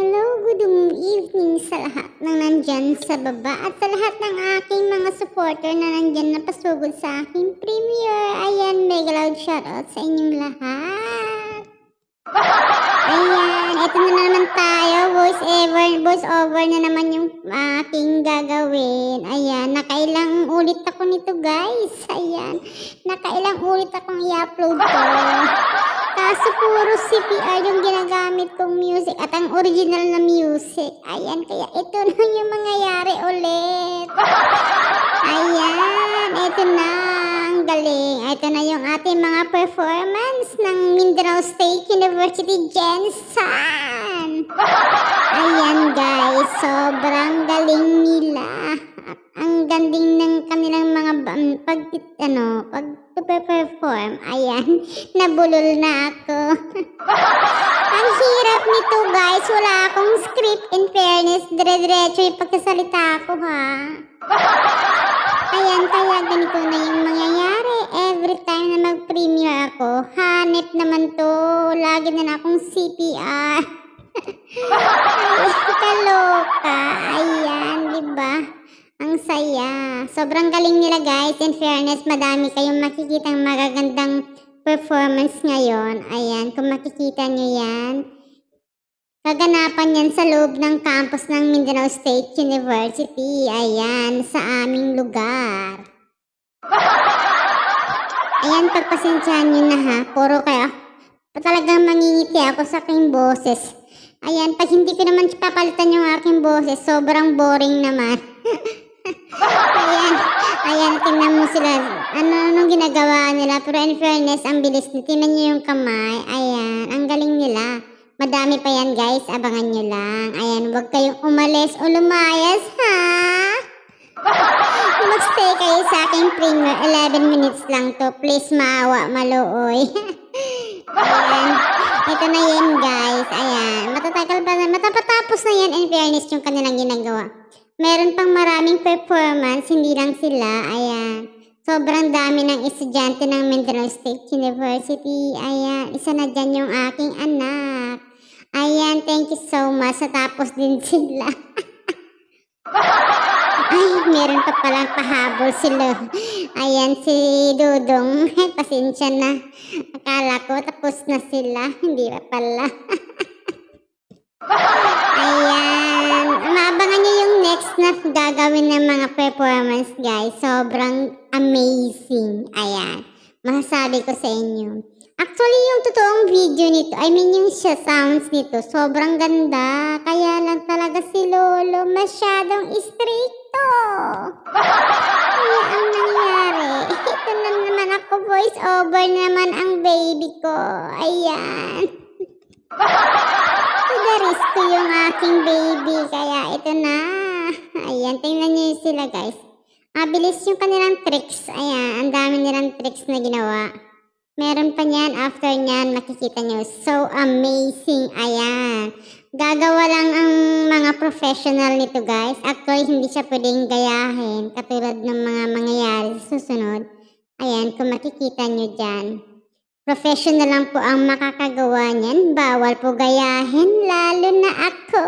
Hello, good evening sa lahat ng nandyan sa baba at sa lahat ng aking mga supporter na nandyan na pasugod sa aking premiere. Ayan, mega loud shoutout sa inyong lahat. Ayan, eto na naman tayo. Voice over, voice over na naman yung aking gagawin. Ayan, nakailang ulit ako nito guys. Ayan, nakailang ulit akong i-upload to. Kaso ah, puro CPR yung ginagamit kong music at ang original na music. Ayan, kaya ito na yung mangyayari ulit. Ayan, ito na. Ang galing. Ito na yung ating mga performance ng Mindanao State University Jensen. Ayan guys, sobrang galing nila. Ang ganding ng kanilang mga pag, ano, pag nagpe-perform, ayan, nabulol na ako. Ang hirap nito guys, wala akong script in fairness, dire-diretso yung pagkasalita ko ha. Ayan, kaya ganito na yung mangyayari. Every time na mag-premiere ako, hanip naman to, lagi na na akong CPR. Ay, loka. Ayan, diba? ba? Ang saya. Sobrang galing nila guys. In fairness, madami kayong makikitang magagandang performance ngayon. Ayan, kung makikita nyo yan. Kaganapan yan sa loob ng campus ng Mindanao State University. Ayan, sa aming lugar. Ayan, pagpasensyahan nyo na ha. Puro kayo. Talagang mangingiti ako sa aking boses. Ayan, pag hindi ko naman papalitan yung aking boses, sobrang boring naman. ayan, ayan, tingnan mo sila. Ano, anong ginagawa nila? Pero in fairness, ang bilis. Tingnan nyo yung kamay. Ayan, ang galing nila. Madami pa yan, guys. Abangan nyo lang. Ayan, huwag kayong umalis o lumayas, ha? Magstay kayo sa aking premier. 11 minutes lang to. Please, maawa, malooy. ayan. Ito na yan, guys. Ayan. Matatagal pa na. Matapatapos na yan in fairness yung kanilang ginagawa meron pang maraming performance, hindi lang sila, ayan. Sobrang dami ng estudyante ng Mindanao State University. Ayan, isa na dyan yung aking anak. Ayan, thank you so much. Natapos din sila. Ay, meron pa palang pahabol sila. Ayan, si Dudong. Ay, pasensya na. Akala ko tapos na sila. Hindi pa pala. Ayan na gagawin ng mga performance guys, sobrang amazing. Ayan. Masasabi ko sa inyo. Actually, yung totoong video nito, I mean yung sounds nito, sobrang ganda. Kaya lang talaga si Lolo masyadong istrikto. Kaya ang nangyari, ito na naman ako voice over naman ang baby ko. Ayan. Tigaris ko yung aking baby, kaya ito na. Ayan, tingnan nyo sila guys. Mabilis ah, yung kanilang tricks. Ayan, ang dami nilang tricks na ginawa. Meron pa niyan, after niyan, makikita nyo. So amazing, ayan. Gagawa lang ang mga professional nito guys. Actually, hindi siya pwedeng gayahin. Katulad ng mga mangyayari sa susunod. Ayan, kung makikita nyo dyan. Professional lang po ang makakagawa niyan. Bawal po gayahin, lalo na ako.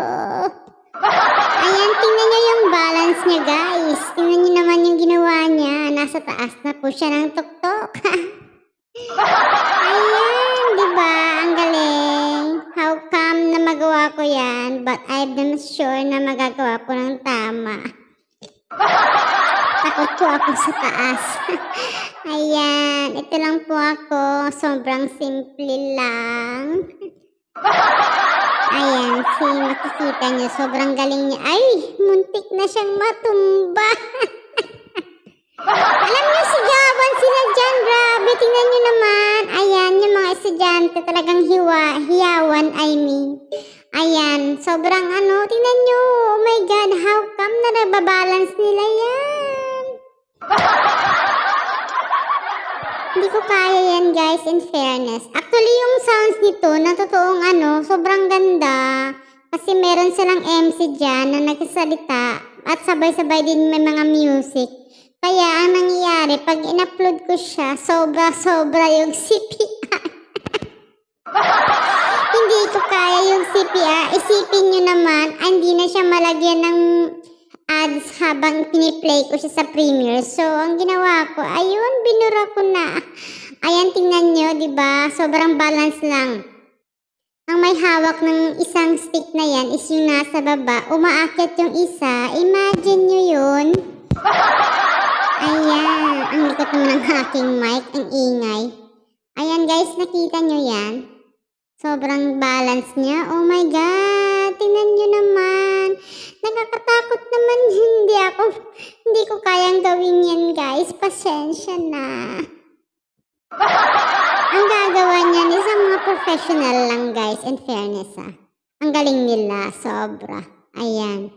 Ayan, tingnan niya yung balance niya, guys. Tingnan niyo naman yung ginawa niya. Nasa taas na po siya ng tuktok. Ayan, di ba? Ang galing. How come na magawa ko yan, but I'm not sure na magagawa ko ng tama. Takot po ako sa taas. Ayan, ito lang po ako. Sobrang simple lang. Ayan, si makikita niyo, sobrang galing niya. Ay, muntik na siyang matumba. Alam niyo si Javan, sila dyan, grabe. Tingnan niyo naman. Ayan, yung mga estudyante, talagang hiwa, hiyawan, I mean. Ayan, sobrang ano, tingnan niyo. Oh my God, how come na nababalance nila yan? Hindi ko kaya yan guys in fairness. Actually yung sounds nito na totoong ano, sobrang ganda. Kasi meron silang MC dyan na nagsasalita at sabay-sabay din may mga music. Kaya ang nangyayari pag in-upload ko siya, sobra-sobra yung CPI. hindi ko kaya yung CPI. Isipin nyo naman, ah, hindi na siya malagyan ng ads habang piniplay ko siya sa Premiere. So, ang ginawa ko, ayun, binura ko na. Ayan, tingnan nyo, ba diba? Sobrang balance lang. Ang may hawak ng isang stick na yan is yung nasa baba. Umaakyat yung isa. Imagine nyo yun. Ayan. Ang likot naman ng aking mic. Ang ingay. Ayan guys, nakita nyo yan. Sobrang balance niya. Oh my God tingnan nyo naman. Nakakatakot naman, hindi ako, hindi ko kayang gawin yan guys. Pasensya na. Ang gagawa niyan is ang mga professional lang guys, in fairness ah. Ang galing nila, sobra. Ayan.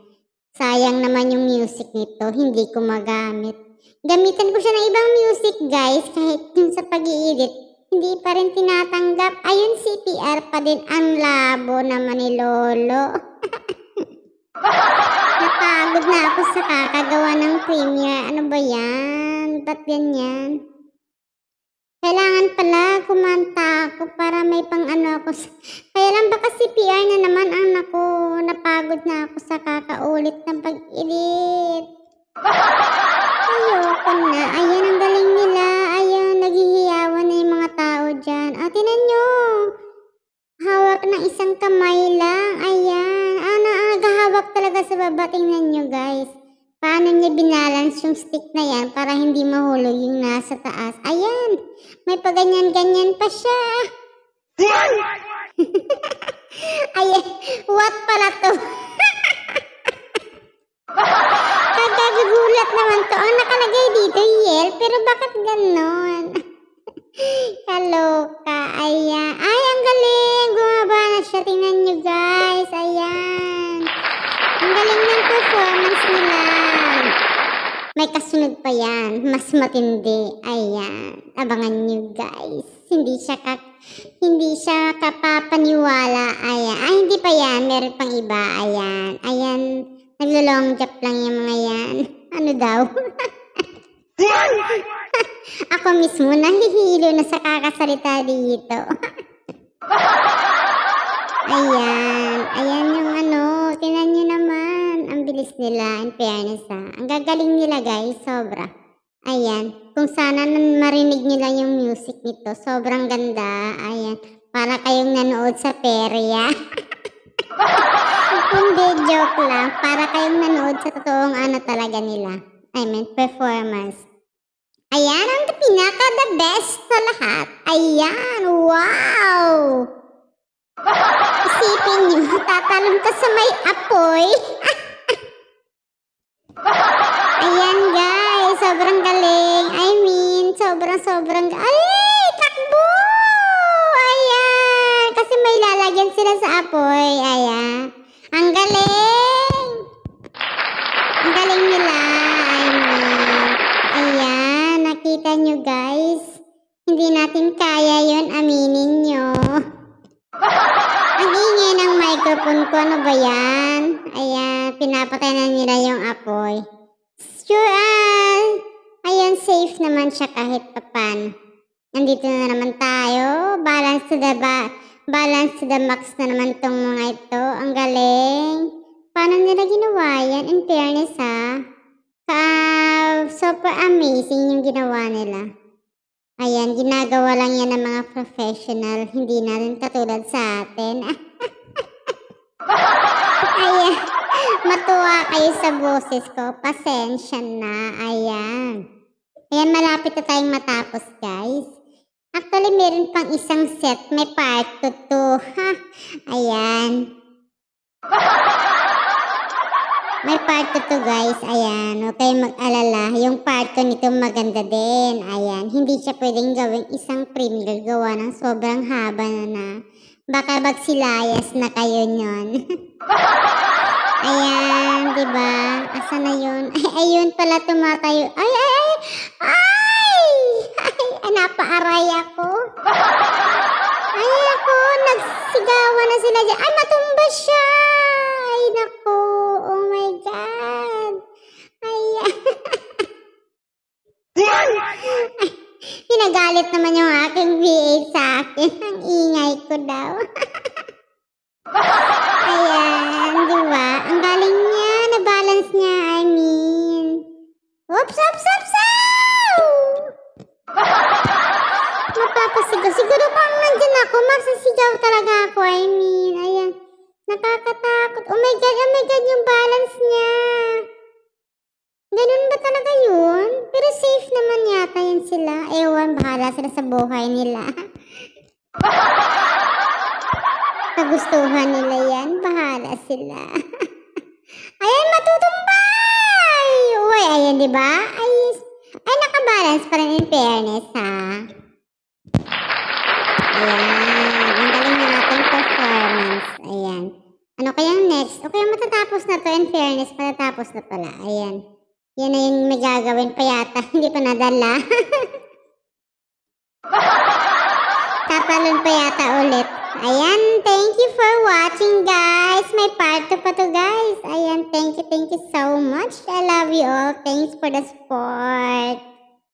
Sayang naman yung music nito, hindi ko magamit. Gamitan ko siya ng ibang music guys, kahit yung sa pag-i-edit hindi pa rin tinatanggap. Ayun, CPR pa din. Ang labo naman ni Lolo. Napagod na ako sa kakagawa ng premiere. Ano ba yan? Ba't ganyan? Kailangan pala kumanta ako para may pang ano ako. Kaya lang baka CPR na naman ang naku. Napagod na ako sa kakaulit ng pag-ilit. Ayoko na. Ayan ang kamay lang. Ayan. Ah, naagahawak talaga sa baba. Tingnan nyo guys. Paano niya binalance yung stick na yan para hindi mahulog yung nasa taas. Ayan. May paganyan-ganyan pa siya. Ayan. What pala to? Kagagugulat naman to. Ang nakalagay dito, yell. Pero bakit ganon? Kaloka. Ayan. Ay, susunod pa yan. Mas matindi. Ayan. Abangan nyo guys. Hindi siya ka, hindi siya kapapaniwala. Ayan. Ay, ah, hindi pa yan. Meron pang iba. Ayan. Ayan. Naglo-long jump lang yung mga yan. Ano daw? Ako mismo nahihilo na sa kakasalita dito. ayan. Ayan yung ano. English nila, in fairness ha. Ang gagaling nila guys, sobra. Ayan, kung sana marinig nila yung music nito, sobrang ganda. Ayan, para kayong nanood sa perya. Hindi, joke lang. Para kayong nanood sa totoong ano talaga nila. I mean, performance. Ayan, ang pinaka the best sa lahat. Ayan, wow! Isipin nyo, tatalong ka sa may apoy. Ayan guys, sobrang galing. I mean, sobrang sobrang Ay, takbo! Ayan, kasi may lalagyan sila sa apoy. Ayan. Ang galing! Ang galing nila. I mean, ayan, nakita nyo guys. Hindi natin kaya yon aminin nyo. Ang ingay ng microphone ko, ano ba yan? Ayan, pinapatay nandito na naman tayo. Balance to the ba balance to the max na naman tong mga ito. Ang galing. Paano nila ginawa yan? In fairness ha. Ka ah, super amazing yung ginawa nila. Ayan, ginagawa lang yan ng mga professional. Hindi na rin katulad sa atin. Ayan. Matuwa kayo sa boses ko. Pasensya na. Ayan. Ayan, malapit na tayong matapos, guys. Actually, meron pang isang set. May part to two. Ha? Ayan. May part to two, guys. Ayan. Huwag kayong mag-alala. Yung part 2 nito maganda din. Ayan. Hindi siya pwedeng gawing isang premiere gawa ng sobrang haba na na. Baka magsilayas na kayo nyon. Ayan, 'di ba? Asa na 'yun? Ay, ayun pala tumatayo. Ay, ay, ay. Ah! pinapaaray ako. Ay, ako, nagsigawan na sila dyan. Ay, matumbas siya! Ay, nako, oh my God. Ay, Pinagalit naman yung aking VA sa akin. Ang ingay ko daw. Ayan, di ba? Ang galing niya, na-balance niya, I mean. Oops, oops, oops, oops! Pero pag nandyan ako, magsasigaw talaga ako. I mean, ayan. Nakakatakot. Oh my God, oh my God, yung balance niya. Ganun ba talaga yun? Pero safe naman yata yun sila. Ewan, bahala sila sa buhay nila. Nagustuhan nila yan, bahala sila. ayan, matutumbay! Uy, ayan, di ba? Matatapos na to, in fairness, matatapos na pala. Ayan. Yan na yung may gagawin pa yata. Hindi pa nadala. Tatalon pa yata ulit. Ayan, thank you for watching, guys. May part 2 pa to, guys. Ayan, thank you, thank you so much. I love you all. Thanks for the support.